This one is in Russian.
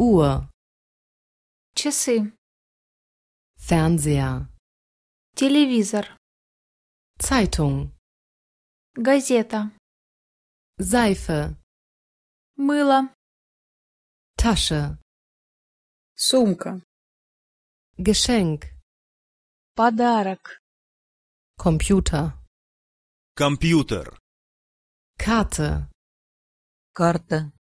Uhr. Часы. Fernseher. Телевизор. Zeitung. Газета. Seife. Мыло. Tasche. Сумка. Geschenk. Подарок. Computer. Компьютер. Karte. Карта.